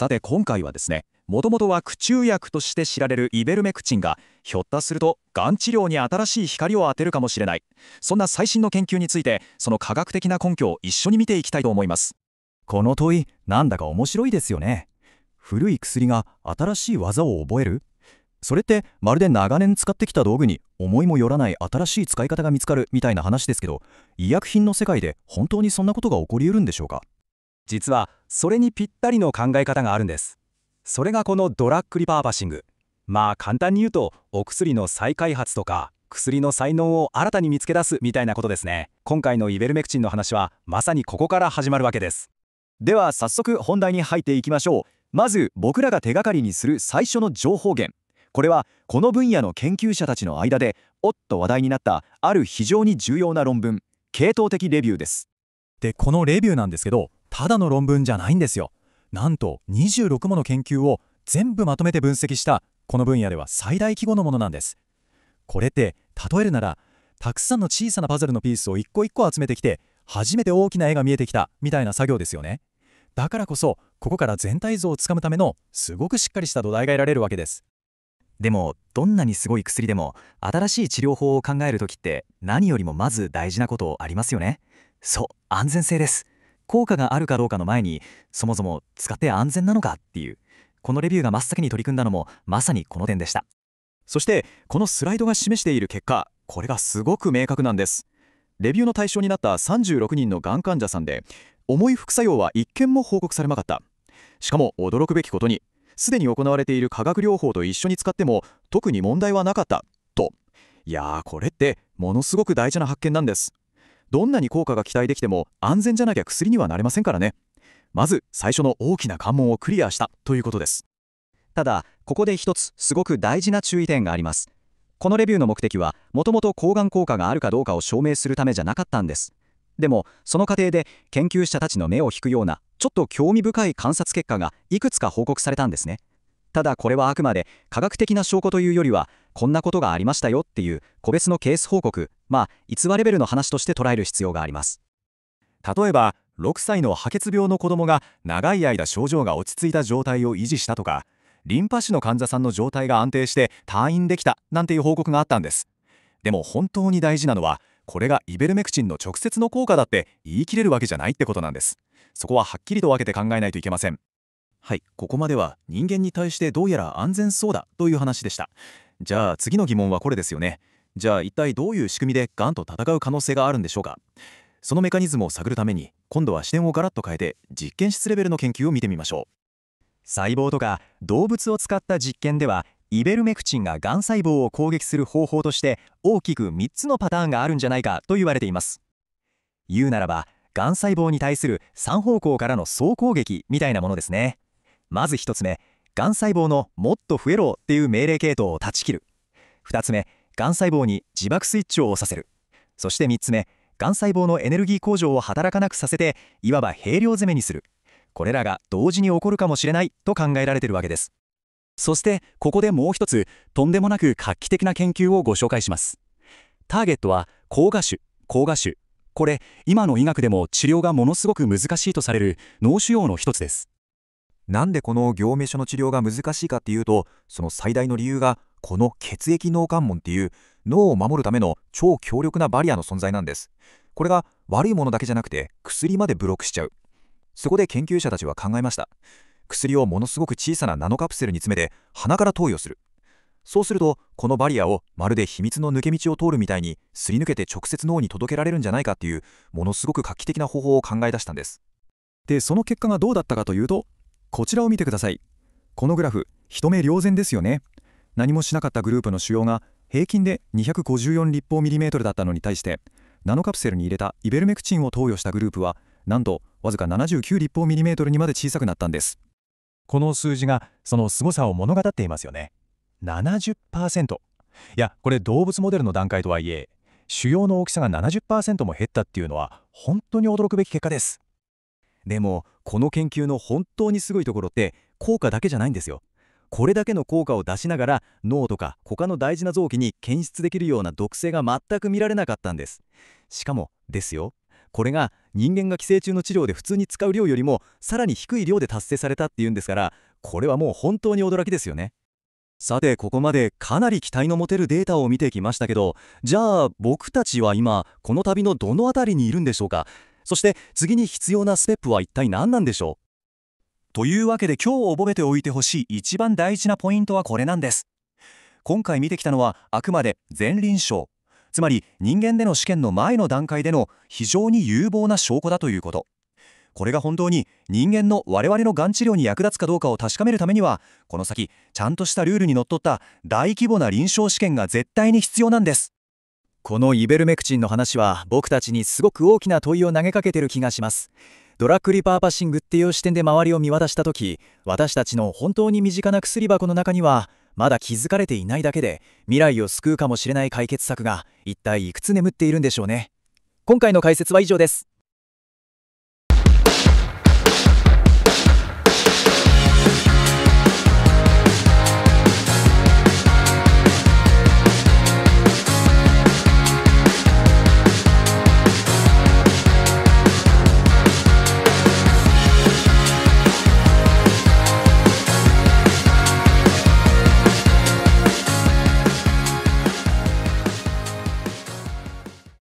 さて今回はですねもともとは苦虫薬として知られるイベルメクチンがひょっとするとがん治療に新しい光を当てるかもしれないそんな最新の研究についてその科学的な根拠を一緒に見ていきたいと思いますこの問いなんだか面白いですよね古い薬が新しい技を覚えるそれってまるで長年使ってきた道具に思いもよらない新しい使い方が見つかるみたいな話ですけど医薬品の世界で本当にそんなことが起こりうるんでしょうか実はそれにぴったりの考え方があるんですそれがこのドラッグリパーパシングまあ簡単に言うとお薬の再開発とか薬の才能を新たに見つけ出すみたいなことですね今回のイベルメクチンの話はまさにここから始まるわけですでは早速本題に入っていきましょうまず僕らが手がかりにする最初の情報源これはこの分野の研究者たちの間でおっと話題になったある非常に重要な論文系統的レビューですでこのレビューなんですけどただの論文じゃないんですよ。なんと26もの研究を全部まとめて分析したこの分野では最大規模のものなんです。これって例えるならたくさんの小さなパズルのピースを一個一個集めてきて初めて大きな絵が見えてきたみたいな作業ですよね。だからこそここから全体像をつかむためのすごくしっかりした土台が得られるわけです。でもどんなにすごい薬でも新しい治療法を考える時って何よりもまず大事なことありますよねそう安全性です効果があるかどうかの前にそもそも使って安全なのかっていうこのレビューが真っ先に取り組んだのもまさにこの点でしたそしてこのスライドが示している結果これがすごく明確なんですレビューの対象になった36人のがん患者さんで重い副作用は1件も報告されなかったしかも驚くべきことにすでに行われている化学療法と一緒に使っても特に問題はなかったといやーこれってものすごく大事な発見なんですどんなに効果が期待できても安全じゃなきゃ薬にはなれませんからねまず最初の大きな関門をクリアしたということですただここで一つすごく大事な注意点がありますこのレビューの目的はもともと抗がん効果があるかどうかを証明するためじゃなかったんですでもその過程で研究者たちの目を引くようなちょっと興味深い観察結果がいくつか報告されたんですねただこれはあくまで科学的な証拠というよりはこんなことがありましたよっていう個別のケース報告まあ逸話レベルの話として捉える必要があります例えば6歳の破血病の子供が長い間症状が落ち着いた状態を維持したとかリンパ腫の患者さんの状態が安定して退院できたなんていう報告があったんですでも本当に大事なのはこれがイベルメクチンの直接の効果だって言い切れるわけじゃないってことなんですそこははっきりと分けて考えないといけませんはいここまでは人間に対してどうやら安全そうだという話でしたじゃあ次の疑問はこれですよねじゃあ一体どういう仕組みでがんと戦う可能性があるんでしょうかそのメカニズムを探るために今度は視点をガラッと変えて実験室レベルの研究を見てみましょう細胞とか動物を使った実験ではイベルメクチンががん細胞を攻撃する方法として大きく3つのパターンがあるんじゃないかと言われています言うならばがん細胞に対する3方向からの総攻撃みたいなものですねまず1つ目、がん細胞のもっと増えろっていう命令系統を断ち切る。2つ目、がん細胞に自爆スイッチを押させる。そして3つ目、がん細胞のエネルギー向上を働かなくさせて、いわば軽量攻めにする。これらが同時に起こるかもしれないと考えられてるわけです。そして、ここでもう一つ、とんでもなく画期的な研究をご紹介します。ターゲットは、高画種、高画種。これ、今の医学でも治療がものすごく難しいとされる脳腫瘍の一つです。なんでこの業務所の治療が難しいかっていうとその最大の理由がこの血液脳関門っていう脳を守るための超強力なバリアの存在なんですこれが悪いものだけじゃなくて薬までブロックしちゃうそこで研究者たちは考えました薬をものすごく小さなナノカプセルに詰めて鼻から投与するそうするとこのバリアをまるで秘密の抜け道を通るみたいにすり抜けて直接脳に届けられるんじゃないかっていうものすごく画期的な方法を考え出したんですでその結果がどうだったかというとこちらを見てくださいこのグラフ一目瞭然ですよね何もしなかったグループの腫瘍が平均で254立方ミリメートルだったのに対してナノカプセルに入れたイベルメクチンを投与したグループはなんとわずか79立方ミリメートルにまで小さくなったんですこの数字がその凄さを物語っていますよね70%いやこれ動物モデルの段階とはいえ腫瘍の大きさが70%も減ったっていうのは本当に驚くべき結果ですでもこの研究の本当にすごいところって効果だけじゃないんですよ。これだけの効果を出しながら脳とか他の大事な臓器に検出できるような毒性が全く見られなかったんです。しかもですよこれが人間が寄生虫の治療で普通に使う量よりもさらに低い量で達成されたっていうんですからこれはもう本当に驚きですよね。さてここまでかなり期待の持てるデータを見てきましたけどじゃあ僕たちは今この旅のどの辺りにいるんでしょうかそして次に必要なステップは一体何なんでしょうというわけで今日覚えておいてほしい一番大事なポイントはこれなんです。今回見てきたのはあくまで前臨床つまり人間での試験の前の段階での非常に有望な証拠だということこれが本当に人間の我々のがん治療に役立つかどうかを確かめるためにはこの先ちゃんとしたルールにのっとった大規模な臨床試験が絶対に必要なんですこのイベルメクチンの話は僕たちにすごく大きな問いを投げかけてる気がしますドラッグリパーパシングっていう視点で周りを見渡した時私たちの本当に身近な薬箱の中にはまだ気づかれていないだけで未来を救うかもしれない解決策が一体いくつ眠っているんでしょうね今回の解説は以上です